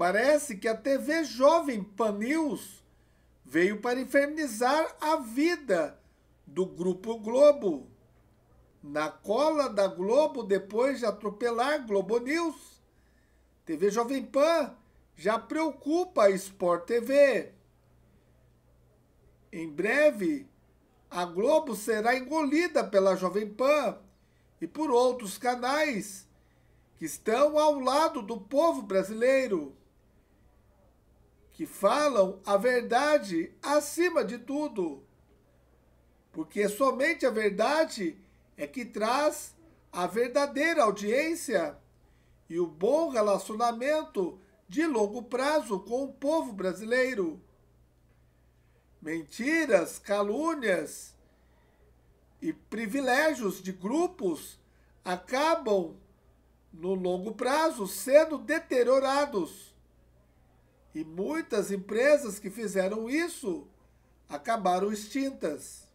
Parece que a TV Jovem Pan News veio para infernizar a vida do Grupo Globo. Na cola da Globo, depois de atropelar Globo News, TV Jovem Pan já preocupa a Sport TV. Em breve, a Globo será engolida pela Jovem Pan e por outros canais que estão ao lado do povo brasileiro que falam a verdade acima de tudo. Porque somente a verdade é que traz a verdadeira audiência e o bom relacionamento de longo prazo com o povo brasileiro. Mentiras, calúnias e privilégios de grupos acabam, no longo prazo, sendo deteriorados e muitas empresas que fizeram isso acabaram extintas.